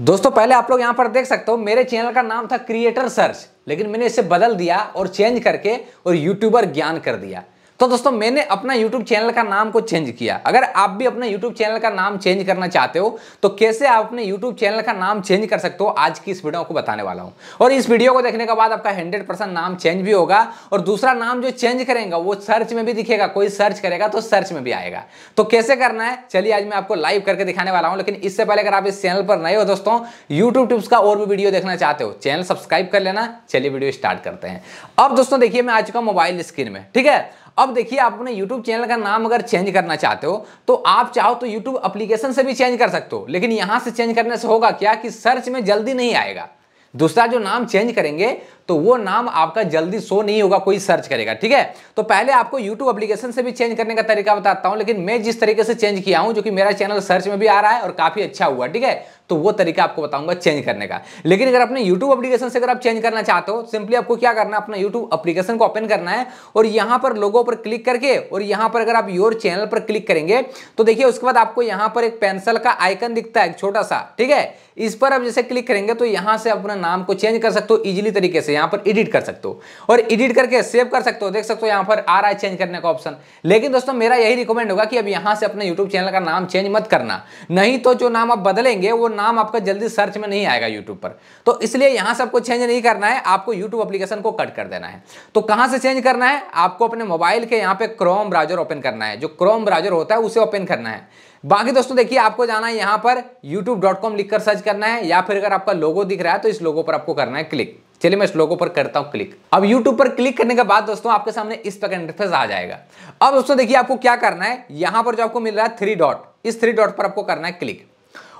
दोस्तों पहले आप लोग यहाँ पर देख सकते हो मेरे चैनल का नाम था क्रिएटर सर्च लेकिन मैंने इसे बदल दिया और चेंज करके और यूट्यूबर ज्ञान कर दिया तो दोस्तों मैंने अपना यूट्यूब चैनल का नाम को चेंज किया अगर आप भी अपने यूट्यूब चैनल का नाम चेंज करना चाहते हो तो कैसे आप अपने यूट्यूब चैनल का नाम चेंज कर सकते हो आज की इस वीडियो को बताने वाला हूं और इस वीडियो को देखने के बाद आपका हंड्रेड नाम चेंज भी होगा और दूसरा नाम जो चेंज करेगा वो सर्च में भी दिखेगा कोई सर्च करेगा तो सर्च में भी आएगा तो कैसे करना है चलिए आज मैं आपको लाइव करके दिखाने वाला हूँ लेकिन इससे पहले अगर आप इस चैनल पर नए हो दोस्तों यूट्यूब टिप्स का और भी वीडियो देखना चाहते हो चैनल सब्सक्राइब कर लेना चलिए वीडियो स्टार्ट करते हैं अब दोस्तों देखिए मैं आ चुका मोबाइल स्क्रीन में ठीक है अब देखिए आप अपने यूट्यूब चैनल का नाम अगर चेंज करना चाहते हो तो आप चाहो तो यूट्यूब अप्लीकेशन से भी चेंज कर सकते हो लेकिन यहाँ से चेंज करने से होगा क्या कि सर्च में जल्दी नहीं आएगा दूसरा जो नाम चेंज करेंगे तो वो नाम आपका जल्दी शो नहीं होगा कोई सर्च करेगा ठीक है तो पहले आपको YouTube एप्लीकेशन से भी चेंज करने का तरीका बताता हूं लेकिन मैं जिस तरीके से चेंज किया हूं जो कि मेरा चैनल सर्च में भी आ रहा है और काफी अच्छा हुआ ठीक है तो वो तरीका आपको बताऊंगा चेंज करने का लेकिन अगर अपने यूट्यूब अपलीकेशन से अगर आप चेंज करना चाहते हो सिंपली आपको क्या करना है अपना यूट्यूब अपलीकेशन को ओपन करना है और यहां पर लोगों पर क्लिक करके और यहां पर अगर आप योर चैनल पर क्लिक करेंगे तो देखिए उसके बाद आपको यहां पर एक पेंसिल का आइकन दिखता है छोटा सा ठीक है इस पर आप जैसे क्लिक करेंगे तो यहां से अपना नाम को चेंज कर सकते हो इजीली तरीके से यहां पर एडिट कर सकते हो और एडिट करके सेव कर सकते हो देख सकते हो यहां पर आ रहा है चेंज करने का ऑप्शन लेकिन दोस्तों मेरा यही रिकमेंड होगा कि अब यहां से अपने यूट्यूब चैनल का नाम चेंज मत करना नहीं तो जो नाम आप बदलेंगे वो नाम आपका जल्दी सर्च में नहीं आएगा यूट्यूब पर तो इसलिए यहां से आपको चेंज नहीं करना है आपको यूट्यूब अप्लीकेशन को कट कर देना है तो कहां से चेंज करना है आपको अपने मोबाइल के यहां पे क्रोम ब्राउजर ओपन करना है जो क्रोम ब्राउजर होता है उसे ओपन करना है बाकी दोस्तों देखिए आपको जाना है यहां पर youtube.com लिखकर सर्च करना है या फिर अगर आपका लोगो दिख रहा है तो इस लोगो पर आपको करना है क्लिक चलिए मैं इस लोगो पर करता हूं क्लिक अब YouTube पर क्लिक करने के बाद दोस्तों आपके सामने इस प्रकार इंटरफेस आ जाएगा अब दोस्तों देखिए आपको क्या करना है यहां पर जो आपको मिल रहा है थ्री डॉट इस थ्री डॉट पर आपको करना है क्लिक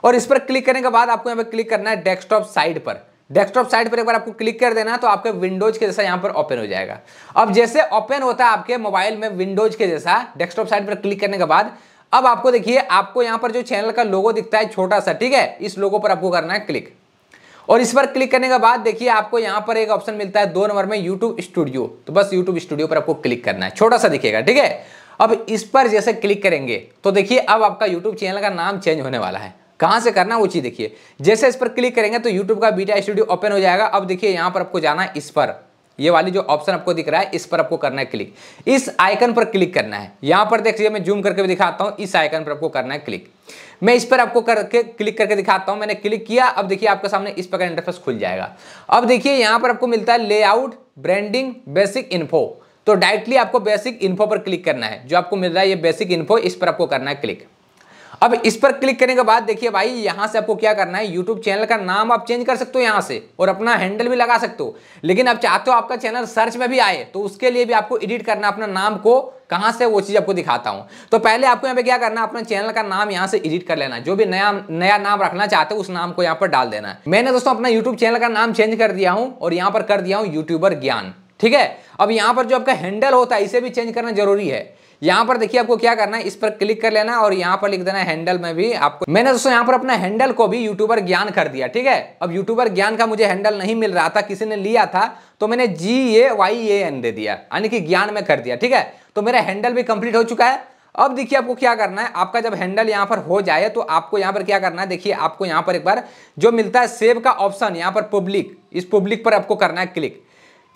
और इस पर क्लिक करने के बाद आपको यहाँ पर क्लिक करना है डेस्कटॉप साइड पर डेस्कटॉप साइड पर एक बार आपको क्लिक कर देना तो आपके विंडोज के जैसा यहाँ पर ओपन हो जाएगा अब जैसे ओपन होता है आपके मोबाइल में विंडोज के जैसा डेस्कटॉप साइड पर क्लिक करने के बाद अब आपको देखिए आपको यहाँ पर जो चैनल का लोगो दिखता है छोटा सा ठीक है इस लोगो पर आपको करना है क्लिक और इस पर क्लिक करने के बाद देखिए आपको यहाँ पर एक ऑप्शन मिलता है दो नंबर में यूट्यूब स्टूडियो तो बस यूट्यूब स्टूडियो पर आपको क्लिक करना है छोटा सा दिखेगा ठीक है अब इस पर जैसे क्लिक करेंगे तो देखिए अब आपका यूट्यूब चैनल का नाम चेंज होने वाला है कहां से करना है वो चीज़ देखिए जैसे इस पर क्लिक करेंगे तो यूट्यूब का बीटा स्टूडियो ओपन हो जाएगा अब देखिए यहां पर आपको जाना है इस पर ये वाली जो ऑप्शन आपको दिख रहा है इस पर आपको करना है क्लिक इस आइकन पर क्लिक करना है यहां पर देखिए मैं जूम करके भी दिखाता हूँ इस आइकन पर आपको करना है क्लिक मैं इस पर आपको करके क्लिक करके दिखाता हूं मैंने क्लिक किया अब देखिए आपके सामने इस प्रकार इंटरफेस खुल जाएगा अब देखिए यहां पर आपको मिलता है लेआउट ब्रांडिंग बेसिक इन्फो तो डायरेक्टली आपको बेसिक इन्फो पर क्लिक करना है जो आपको मिल रहा है ये बेसिक इन्फो इस पर आपको करना है क्लिक अब इस पर क्लिक करने के बाद देखिए भाई यहाँ से आपको क्या करना है यूट्यूब चैनल का नाम आप चेंज कर सकते हो यहाँ से और अपना हैंडल भी लगा सकते हो लेकिन आप चाहते हो तो आपका चैनल सर्च में भी आए तो उसके लिए भी आपको एडिट करना अपना नाम को कहाँ से वो चीज़ आपको दिखाता हूँ तो पहले आपको यहाँ पे क्या करना अपने चैनल का नाम यहाँ से एडिट कर लेना जो भी नया नया नाम रखना चाहते हो उस नाम को यहाँ पर डाल देना मैंने दोस्तों अपना यूट्यूब चैनल का नाम चेंज कर दिया हूँ और यहाँ पर कर दिया हूँ यूट्यूबर ज्ञान ठीक है अब यहां पर जो आपका हैंडल होता है इसे भी चेंज करना जरूरी है यहां पर देखिए आपको क्या करना है इस पर क्लिक कर लेना और यहाँ पर लिख देना है हैंडल में भी आपको मैंने दोस्तों यहां पर अपना हैंडल को भी यूट्यूबर ज्ञान कर दिया ठीक है अब यूट्यूबर ज्ञान का मुझे हैंडल नहीं मिल रहा था किसी ने लिया था तो मैंने जी ए वाई ए एन दे दिया यानी कि ज्ञान में कर दिया ठीक है तो मेरा हैंडल भी कंप्लीट हो चुका है अब देखिए आपको क्या करना है आपका जब हैंडल यहां पर हो जाए तो आपको यहां पर क्या करना है देखिए आपको यहां पर एक बार जो मिलता है सेव का ऑप्शन यहां पर पब्लिक इस पब्लिक पर आपको करना है क्लिक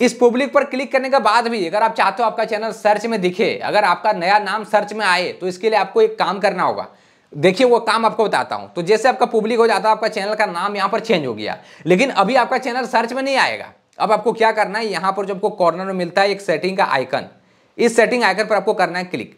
इस पब्लिक पर क्लिक करने के बाद भी अगर आप चाहते हो आपका चैनल सर्च में दिखे अगर आपका नया नाम सर्च में आए तो इसके लिए आपको एक काम करना होगा देखिए वो काम आपको बताता हूं तो जैसे आपका पब्लिक हो जाता है आपका चैनल का नाम यहां पर चेंज हो गया लेकिन अभी आपका चैनल सर्च में नहीं आएगा अब आपको क्या करना है यहां पर जो आपको कॉर्नर में मिलता है एक सेटिंग का आइकन इस सेटिंग आइकन पर आपको करना है क्लिक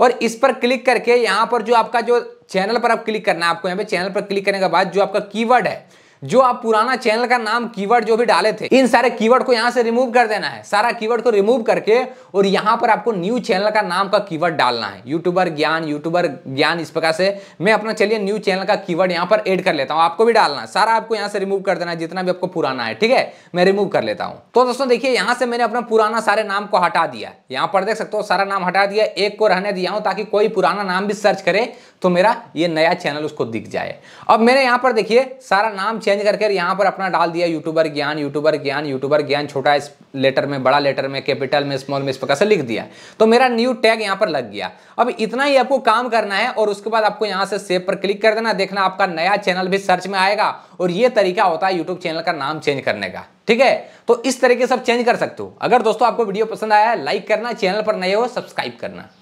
और इस पर क्लिक करके यहाँ पर जो आपका जो चैनल पर आप क्लिक करना है आपको यहां पर चैनल पर क्लिक करने के बाद जो आपका कीवर्ड है जो आप पुराना चैनल का नाम कीवर्ड जो भी डाले थे इन सारे कीवर्ड को यहां से रिमूव कर देना है सारा कीवर्ड को रिमूव करके और यहां पर आपको न्यू चैनल का नाम का कीवर्ड डालना है यूट्यूबर ज्ञान यूट्यूबर ज्ञान इस प्रकार से मैं अपना चलिए न्यू चैनल का कीवर्ड यहां पर एड कर लेता हूं आपको भी डालना है सारा आपको यहां से रिमूव कर देना है जितना भी आपको पुराना है ठीक है मैं रिमूव कर लेता हूं तो दोस्तों देखिए यहां से मैंने अपना पुराना सारे नाम को हटा दिया यहां पर देख सकते हो सारा नाम हटा दिया एक को रहने दिया हूं ताकि कोई पुराना नाम भी सर्च करे तो मेरा ये नया चैनल उसको दिख जाए अब मैंने यहां पर देखिए सारा नाम चेंज करके यहाँ पर अपना डाल दिया यूट्यूबर ज्ञान यूट्यूबर ज्ञान यूट्यूबर ज्ञान छोटा इस लेटर में बड़ा लेटर में कैपिटल में स्मॉल में इस प्रकार से लिख दिया तो मेरा न्यू टैग यहाँ पर लग गया अब इतना ही आपको काम करना है और उसके बाद आपको यहाँ से सेव पर क्लिक कर देना देखना आपका नया चैनल भी सर्च में आएगा और ये तरीका होता है यूट्यूब चैनल का नाम चेंज करने का ठीक है तो इस तरीके से आप चेंज कर सकते हो अगर दोस्तों आपको वीडियो पसंद आया लाइक करना चैनल पर नए हो सब्सक्राइब करना